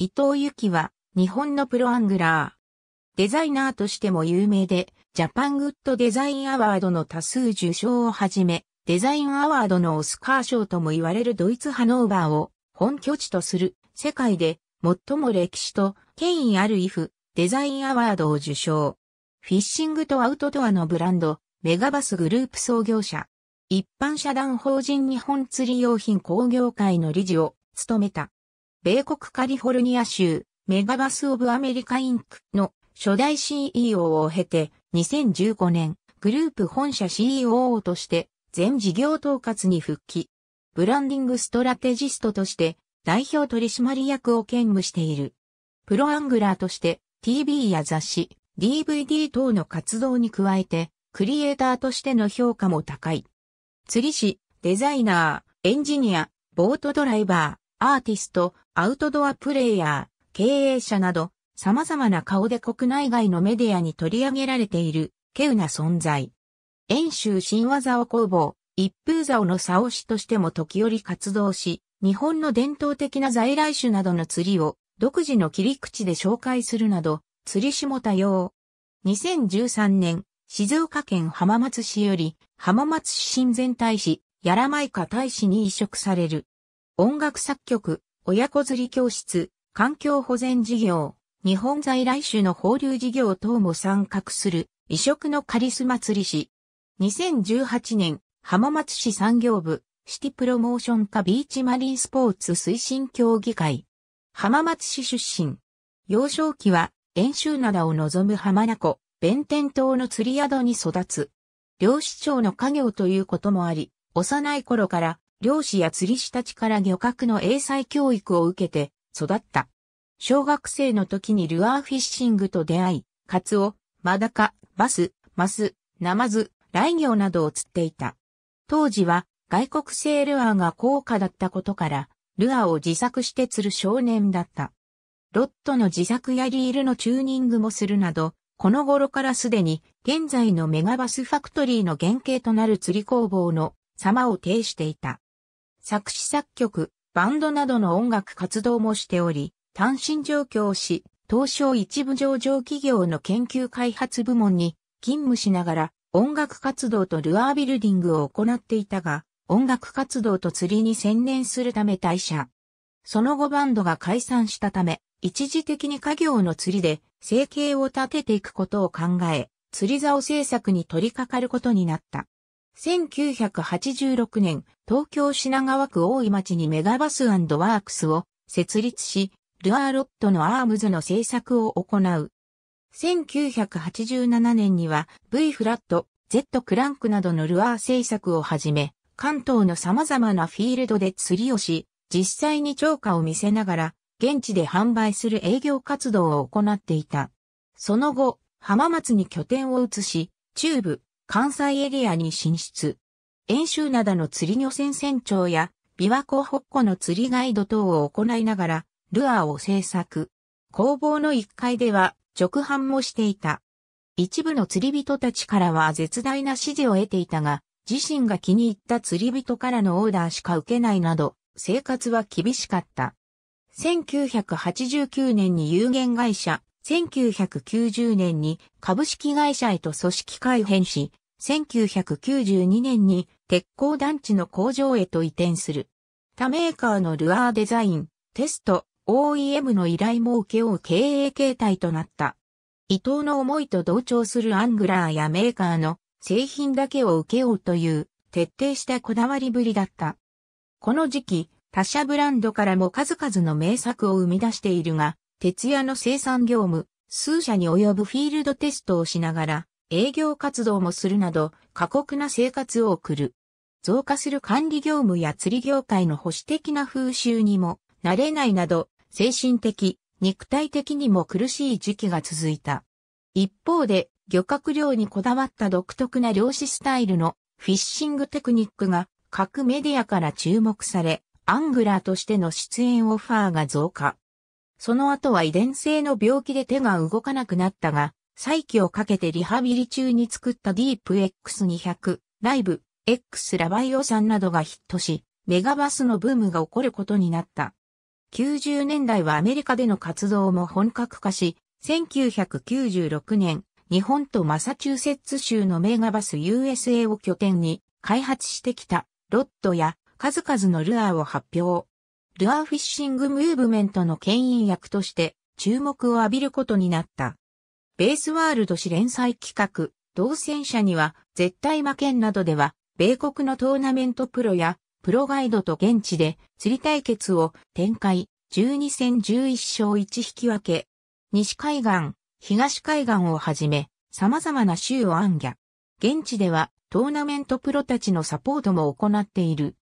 伊藤由紀は日本のプロアングラー。デザイナーとしても有名で、ジャパングッドデザインアワードの多数受賞をはじめ、デザインアワードのオスカー賞とも言われるドイツハノーバーを本拠地とする世界で最も歴史と権威あるイフデザインアワードを受賞。フィッシングとアウトドアのブランド、メガバスグループ創業者。一般社団法人日本釣り用品工業会の理事を務めた。米国カリフォルニア州、メガバス・オブ・アメリカ・インクの初代 CEO を経て、2015年、グループ本社 c e o として全事業統括に復帰。ブランディングストラテジストとして代表取締役を兼務している。プロアングラーとして TV や雑誌、DVD 等の活動に加えて、クリエイターとしての評価も高い。釣り師、デザイナー、エンジニア、ボートドライバー。アーティスト、アウトドアプレイヤー、経営者など、様々な顔で国内外のメディアに取り上げられている、稀有な存在。遠州新和竿工房、一風竿の竿師としても時折活動し、日本の伝統的な在来種などの釣りを独自の切り口で紹介するなど、釣りしも多様。2013年、静岡県浜松市より浜松市新前大使、やらまいか大使に移植される。音楽作曲、親子釣り教室、環境保全事業、日本在来種の放流事業等も参画する、異色のカリスマ釣り師。2018年、浜松市産業部、シティプロモーション課ビーチマリンスポーツ推進協議会。浜松市出身。幼少期は、遠州灘を望む浜名湖、弁天島の釣り宿に育つ。漁師町の家業ということもあり、幼い頃から漁師や釣り師たちから漁獲の英才教育を受けて育った。小学生の時にルアーフィッシングと出会い、カツオ、マダカ、バス、マス、ナマズ、ラ雷魚などを釣っていた。当時は外国製ルアーが高価だったことから、ルアーを自作して釣る少年だった。ロットの自作やリールのチューニングもするなど、この頃からすでに現在のメガバスファクトリーの原型となる釣り工房の様を呈していた。作詞作曲、バンドなどの音楽活動もしており、単身上京し、東証一部上場企業の研究開発部門に勤務しながら音楽活動とルアービルディングを行っていたが、音楽活動と釣りに専念するため退社。その後バンドが解散したため、一時的に家業の釣りで生計を立てていくことを考え、釣り竿制作に取り掛かることになった。1986年、東京品川区大井町にメガバスワークスを設立し、ルアーロットのアームズの制作を行う。1987年には V フラット、Z クランクなどのルアー制作をはじめ、関東の様々なフィールドで釣りをし、実際に釣果を見せながら、現地で販売する営業活動を行っていた。その後、浜松に拠点を移し、中部、関西エリアに進出。遠州灘の釣り漁船船長や、琵琶湖北湖の釣りガイド等を行いながら、ルアーを制作。工房の1階では、直販もしていた。一部の釣り人たちからは絶大な支持を得ていたが、自身が気に入った釣り人からのオーダーしか受けないなど、生活は厳しかった。1989年に有限会社、1990年に株式会社へと組織改変し、1992年に鉄鋼団地の工場へと移転する。他メーカーのルアーデザイン、テスト、OEM の依頼も請け負う経営形態となった。伊藤の思いと同調するアングラーやメーカーの製品だけを受け負うという徹底したこだわりぶりだった。この時期、他社ブランドからも数々の名作を生み出しているが、徹夜の生産業務、数社に及ぶフィールドテストをしながら、営業活動もするなど、過酷な生活を送る。増加する管理業務や釣り業界の保守的な風習にも、慣れないなど、精神的、肉体的にも苦しい時期が続いた。一方で、漁獲量にこだわった独特な漁師スタイルのフィッシングテクニックが各メディアから注目され、アングラーとしての出演オファーが増加。その後は遺伝性の病気で手が動かなくなったが、再起をかけてリハビリ中に作ったディープ X200、ライブ、X ラバイオさんなどがヒットし、メガバスのブームが起こることになった。90年代はアメリカでの活動も本格化し、1996年、日本とマサチューセッツ州のメガバス USA を拠点に開発してきたロッドや数々のルアーを発表。ルアーフィッシングムーブメントの牽引役として注目を浴びることになった。ベースワールド誌連載企画、同戦者には絶対負けんなどでは、米国のトーナメントプロやプロガイドと現地で釣り対決を展開、12戦11勝1引き分け、西海岸、東海岸をはじめ、様々な州を暗挙。現地ではトーナメントプロたちのサポートも行っている。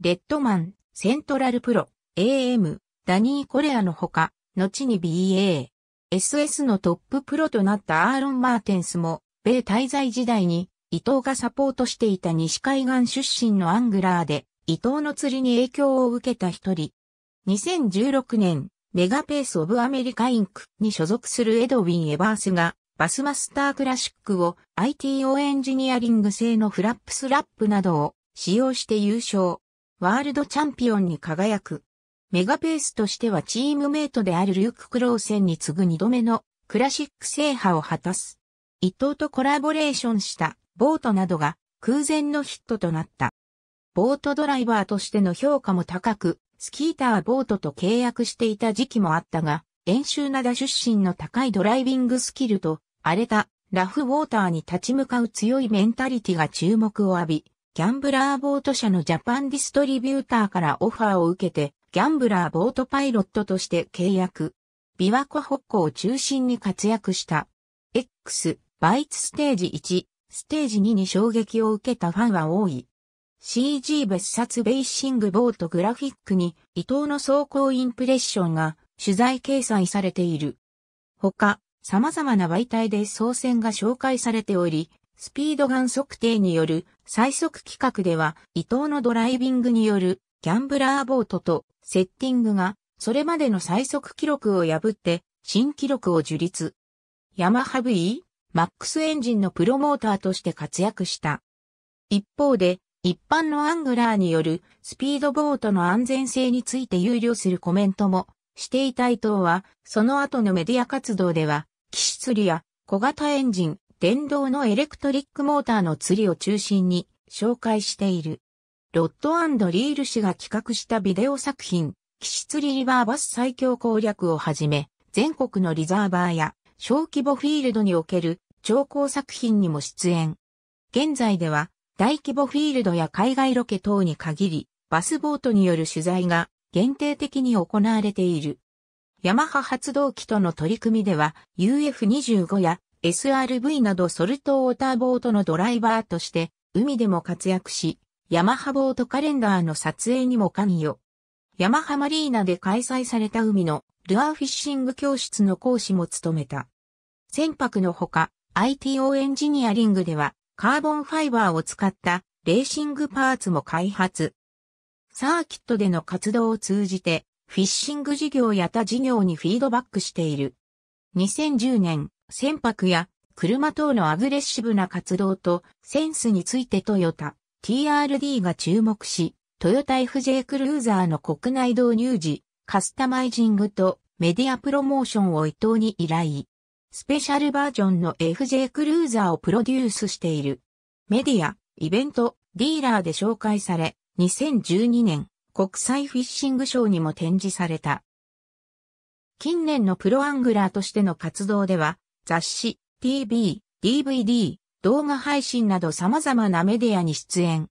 レッドマン、セントラルプロ、AM、ダニー・コレアのほか、後に BA、SS のトッププロとなったアーロン・マーテンスも、米滞在時代に伊藤がサポートしていた西海岸出身のアングラーで、伊藤の釣りに影響を受けた一人。2016年、メガペース・オブ・アメリカ・インクに所属するエドウィン・エバースが、バスマスタークラシックを ITO エンジニアリング製のフラップスラップなどを使用して優勝。ワールドチャンピオンに輝く。メガペースとしてはチームメイトであるルーク・クローセンに次ぐ2度目のクラシック制覇を果たす。伊藤とコラボレーションしたボートなどが空前のヒットとなった。ボートドライバーとしての評価も高く、スキーターボートと契約していた時期もあったが、習なだ出身の高いドライビングスキルと荒れたラフウォーターに立ち向かう強いメンタリティが注目を浴び、ギャンブラーボート社のジャパンディストリビューターからオファーを受けて、ギャンブラーボートパイロットとして契約。琵琶湖北港を中心に活躍した。X、バイツステージ1、ステージ2に衝撃を受けたファンは多い。CG 別冊ベーシングボートグラフィックに伊藤の走行インプレッションが取材掲載されている。他、様々な媒体で操船が紹介されており、スピードガン測定による最速規格では、伊藤のドライビングによるギャンブラーボートとセッティングが、それまでの最速記録を破って、新記録を樹立。ヤマハ V、マックスエンジンのプロモーターとして活躍した。一方で、一般のアングラーによるスピードボートの安全性について憂慮するコメントもしていた伊藤は、その後のメディア活動では、機質リアや小型エンジン、電動のエレクトリックモーターの釣りを中心に紹介している。ロッドリール氏が企画したビデオ作品、騎士釣りリバーバス最強攻略をはじめ、全国のリザーバーや小規模フィールドにおける超高作品にも出演。現在では大規模フィールドや海外ロケ等に限り、バスボートによる取材が限定的に行われている。ヤマハ発動機との取り組みでは UF25 や SRV などソルトウォーターボートのドライバーとして、海でも活躍し、ヤマハボートカレンダーの撮影にも関与。ヤマハマリーナで開催された海のルアーフィッシング教室の講師も務めた。船舶のほか、ITO エンジニアリングでは、カーボンファイバーを使ったレーシングパーツも開発。サーキットでの活動を通じて、フィッシング事業や他事業にフィードバックしている。2010年、船舶や車等のアグレッシブな活動とセンスについてトヨタ TRD が注目し、トヨタ FJ クルーザーの国内導入時、カスタマイジングとメディアプロモーションを伊藤に依頼。スペシャルバージョンの FJ クルーザーをプロデュースしている。メディア、イベント、ディーラーで紹介され、2012年国際フィッシングショーにも展示された。近年のプロアングラーとしての活動では、雑誌、TV、DVD、動画配信など様々なメディアに出演。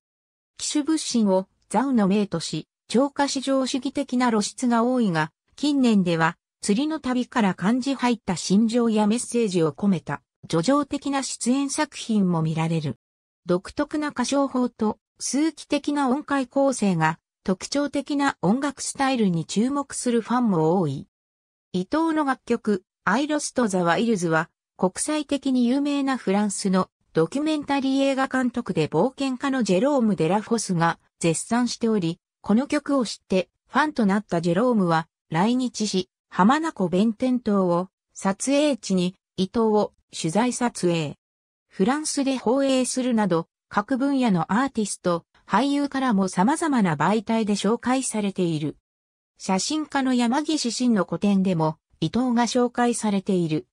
機種物心をザウの名とし、超過市場主義的な露出が多いが、近年では釣りの旅から漢字入った心情やメッセージを込めた、叙情的な出演作品も見られる。独特な歌唱法と数奇的な音階構成が特徴的な音楽スタイルに注目するファンも多い。伊藤の楽曲、アイロスト・ザ・ワイルズは国際的に有名なフランスのドキュメンタリー映画監督で冒険家のジェローム・デラフォスが絶賛しており、この曲を知ってファンとなったジェロームは来日し、浜名湖弁天島を撮影地に伊藤を取材撮影。フランスで放映するなど各分野のアーティスト、俳優からも様々な媒体で紹介されている。写真家の山岸真の個展でも伊藤が紹介されている。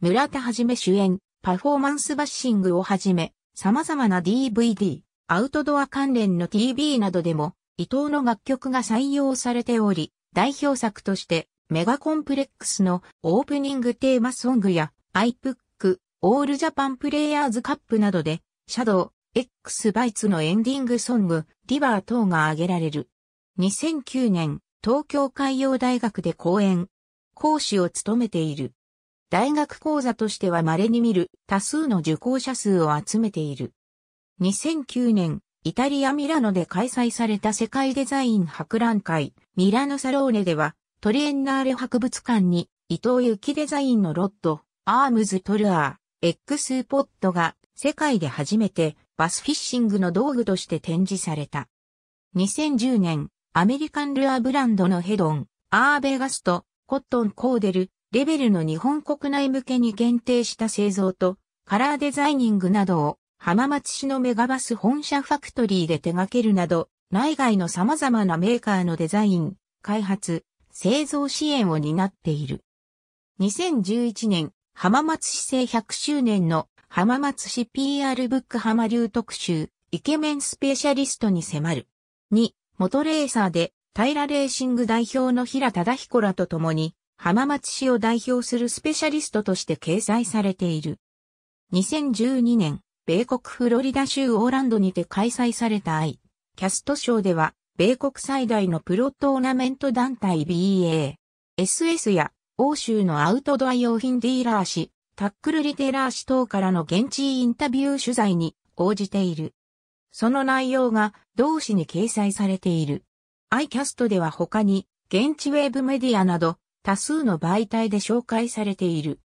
村田はじめ主演、パフォーマンスバッシングをはじめ、様々な DVD、アウトドア関連の TV などでも、伊藤の楽曲が採用されており、代表作として、メガコンプレックスのオープニングテーマソングや、アイプック、オールジャパンプレイヤーズカップなどで、シャドウ、X バイツのエンディングソング、リバー等が挙げられる。2009年、東京海洋大学で講演、講師を務めている。大学講座としては稀に見る多数の受講者数を集めている。2009年、イタリア・ミラノで開催された世界デザイン博覧会、ミラノサローネでは、トリエンナーレ博物館に、伊藤幸デザインのロッド、アームズトルアー、X ポットが世界で初めてバスフィッシングの道具として展示された。2010年、アメリカンルアーブランドのヘドン、アーベガスト、コットンコーデル、レベルの日本国内向けに限定した製造と、カラーデザイニングなどを浜松市のメガバス本社ファクトリーで手掛けるなど、内外の様々なメーカーのデザイン、開発、製造支援を担っている。2011年、浜松市政100周年の浜松市 PR ブック浜流特集、イケメンスペシャリストに迫る。2、元レーサーで平レーシング代表の平忠彦らと共に、浜松市を代表するスペシャリストとして掲載されている。2012年、米国フロリダ州オーランドにて開催された I、キャスト賞では、米国最大のプロットオーナメント団体 BA、SS や欧州のアウトドア用品ディーラー誌、タックルリテラー誌等からの現地インタビュー取材に応じている。その内容が同誌に掲載されている。アイキャストでは他に、現地ウェブメディアなど、多数の媒体で紹介されている。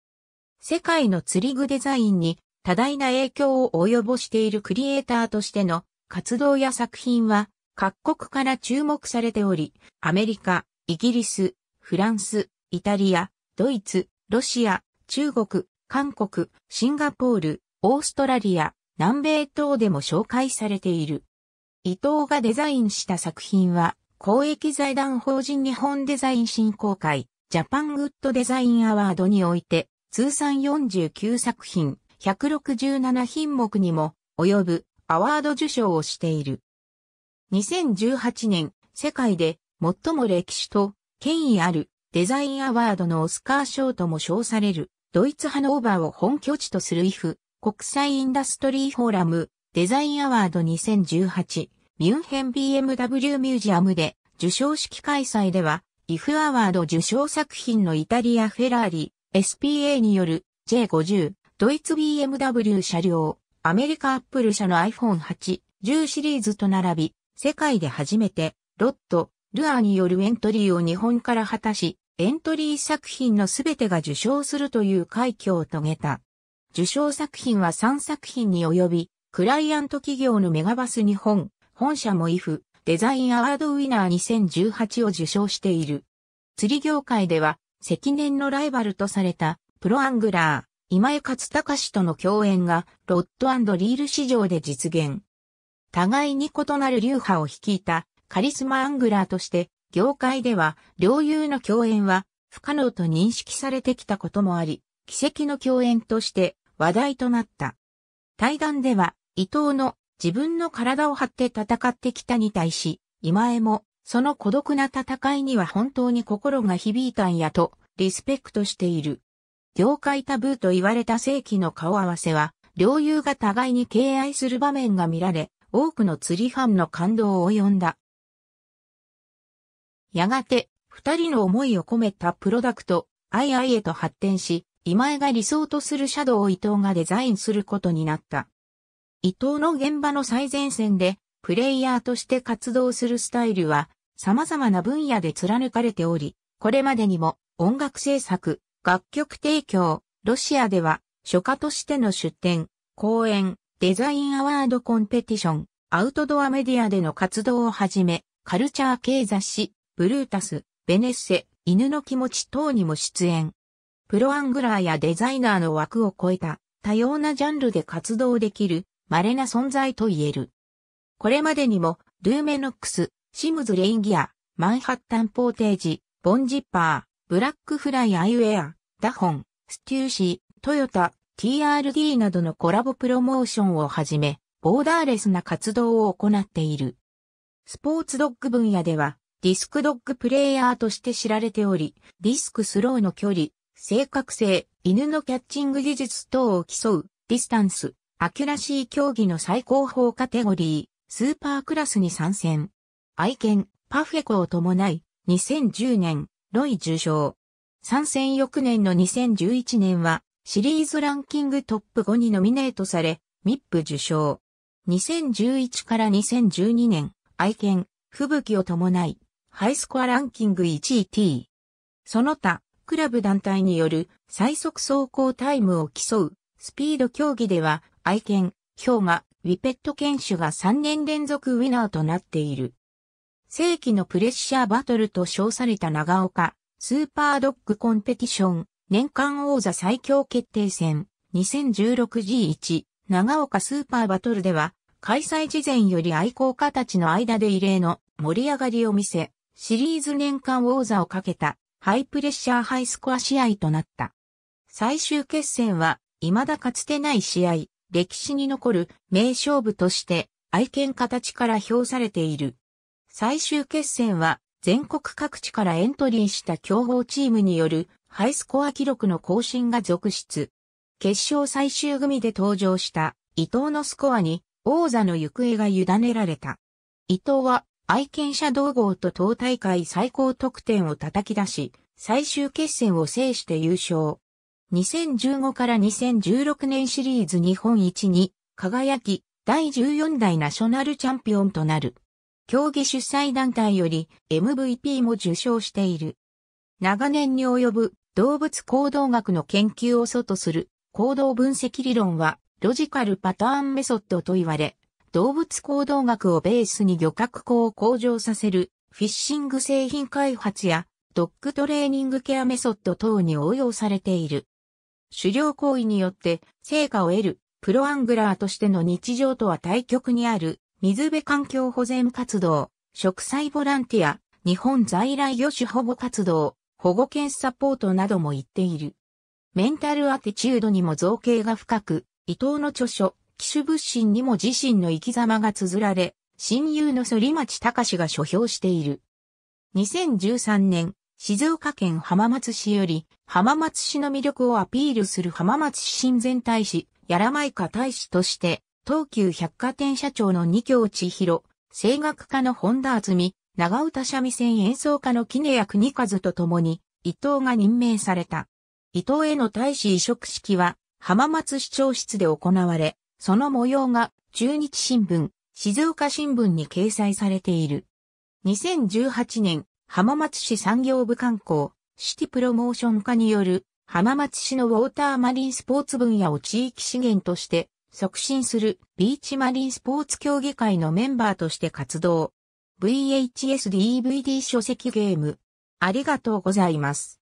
世界の釣り具デザインに多大な影響を及ぼしているクリエイターとしての活動や作品は各国から注目されており、アメリカ、イギリス、フランス、イタリア、ドイツ、ロシア、中国、韓国、シンガポール、オーストラリア、南米等でも紹介されている。伊藤がデザインした作品は公益財団法人日本デザイン振興会、ジャパングッドデザインアワードにおいて、通算49作品、167品目にも及ぶアワード受賞をしている。2018年、世界で最も歴史と権威あるデザインアワードのオスカー賞とも称される、ドイツハノーバーを本拠地とする IF 国際インダストリーフォーラムデザインアワード2018ミュンヘン BMW ミュージアムで、受賞式開催では、イフアワード受賞作品のイタリアフェラーリ、SPA による J50、ドイツ BMW 車両、アメリカアップル社の iPhone8、10シリーズと並び、世界で初めて、ロット、ルアーによるエントリーを日本から果たし、エントリー作品のすべてが受賞するという快挙を遂げた。受賞作品は3作品に及び、クライアント企業のメガバス日本、本社も IF デザインアワードウィナー2018を受賞している。釣り業界では、積年のライバルとされた、プロアングラー、今江勝隆との共演が、ロッドリール市場で実現。互いに異なる流派を率いた、カリスマアングラーとして、業界では、両友の共演は、不可能と認識されてきたこともあり、奇跡の共演として、話題となった。対談では、伊藤の自分の体を張って戦ってきたに対し、今江も、その孤独な戦いには本当に心が響いたんやと、リスペクトしている。業界タブーと言われた世紀の顔合わせは、両友が互いに敬愛する場面が見られ、多くの釣りファンの感動を呼んだ。やがて、二人の思いを込めたプロダクト、アイへと発展し、今江が理想とするシャドウを伊藤がデザインすることになった。伊藤の現場の最前線で、プレイヤーとして活動するスタイルは、様々な分野で貫かれており、これまでにも、音楽制作、楽曲提供、ロシアでは、書家としての出展、講演、デザインアワードコンペティション、アウトドアメディアでの活動をはじめ、カルチャー系雑誌、ブルータス、ベネッセ、犬の気持ち等にも出演。プロアングラーやデザイナーの枠を超えた多様なジャンルで活動できる稀な存在と言える。これまでにも、ルーメノックス、シムズレインギア、マンハッタンポーテージ、ボンジッパー、ブラックフライアイウェア、ダホン、ステューシー、トヨタ、TRD などのコラボプロモーションをはじめ、ボーダーレスな活動を行っている。スポーツドッグ分野では、ディスクドッグプレイヤーとして知られており、ディスクスローの距離、正確性、犬のキャッチング技術等を競う、ディスタンス、アキュラシー競技の最高峰カテゴリー、スーパークラスに参戦。愛犬、パフェコを伴い、2010年、ロイ受賞。参戦翌年の2011年は、シリーズランキングトップ5にノミネートされ、ミップ受賞。2011から2012年、愛犬、吹雪を伴い、ハイスコアランキング1位 T。その他、クラブ団体による最速走行タイムを競うスピード競技では、愛犬、氷河、ウィペット犬種が3年連続ウィナーとなっている。世紀のプレッシャーバトルと称された長岡、スーパードッグコンペティション、年間王座最強決定戦、2016G1、長岡スーパーバトルでは、開催事前より愛好家たちの間で異例の盛り上がりを見せ、シリーズ年間王座をかけたハイプレッシャーハイスコア試合となった。最終決戦は未だかつてない試合、歴史に残る名勝負として愛犬形から評されている。最終決戦は全国各地からエントリーした競合チームによるハイスコア記録の更新が続出。決勝最終組で登場した伊藤のスコアに王座の行方が委ねられた。伊藤は愛犬者同号と党大会最高得点を叩き出し、最終決戦を制して優勝。2015から2016年シリーズ日本一に輝き、第14代ナショナルチャンピオンとなる。競技主催団体より MVP も受賞している。長年に及ぶ動物行動学の研究を祖とする行動分析理論はロジカルパターンメソッドと言われ、動物行動学をベースに漁獲口を向上させるフィッシング製品開発やドッグトレーニングケアメソッド等に応用されている。狩猟行為によって成果を得るプロアングラーとしての日常とは対極にある水辺環境保全活動、植栽ボランティア、日本在来魚種保護活動、保護犬サポートなども言っている。メンタルアティチュードにも造形が深く、伊藤の著書、騎手物心にも自身の生き様が綴られ、親友の反町隆が書評している。2013年、静岡県浜松市より、浜松市の魅力をアピールする浜松市新前大使、やらまいか大使として、東急百貨店社長の二京千尋、声楽家の本田厚美、長唄三味線演奏家の杵谷国和と共に、伊藤が任命された。伊藤への大使移植式は、浜松市長室で行われ、その模様が中日新聞、静岡新聞に掲載されている。2018年、浜松市産業部観光、シティプロモーション課による浜松市のウォーターマリンスポーツ分野を地域資源として促進するビーチマリンスポーツ協議会のメンバーとして活動。VHS DVD 書籍ゲーム。ありがとうございます。